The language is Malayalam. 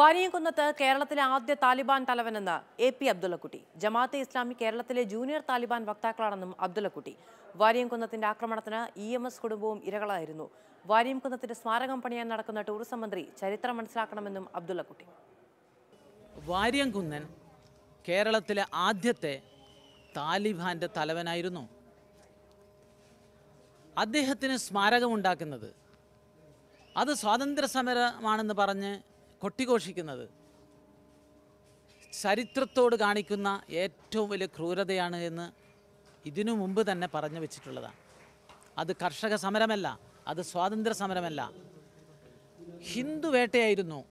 വാനിയംകുന്നത്ത് കേരളത്തിലെ ആദ്യ താലിബാൻ തലവനെന്ന് എ പി അബ്ദുള്ളക്കുട്ടി ജമാഅത്തെ ഇസ്ലാമി കേരളത്തിലെ ജൂനിയർ താലിബാൻ വക്താക്കളാണെന്നും അബ്ദുള്ളക്കുട്ടി വാരിയംകുന്നത്തിന്റെ ആക്രമണത്തിന് ഇ എം എസ് കുടുംബവും ഇരകളായിരുന്നു വാരിയംകുന്നത്തിന്റെ സ്മാരകം പണിയാൻ നടക്കുന്ന ടൂറിസം മന്ത്രി ചരിത്രം മനസ്സിലാക്കണമെന്നും അബ്ദുള്ളക്കുട്ടി വാര്യംകുന്നൻ കേരളത്തിലെ ആദ്യത്തെ താലിബാന്റെ തലവനായിരുന്നു അദ്ദേഹത്തിന് സ്മാരകമുണ്ടാക്കുന്നത് അത് സ്വാതന്ത്ര്യ സമരമാണെന്ന് പറഞ്ഞ് കൊട്ടിഘോഷിക്കുന്നത് ചരിത്രത്തോട് കാണിക്കുന്ന ഏറ്റവും വലിയ ക്രൂരതയാണ് എന്ന് ഇതിനു മുമ്പ് തന്നെ പറഞ്ഞു വെച്ചിട്ടുള്ളതാണ് അത് കർഷക സമരമല്ല അത് സ്വാതന്ത്ര്യ സമരമല്ല ഹിന്ദു വേട്ടയായിരുന്നു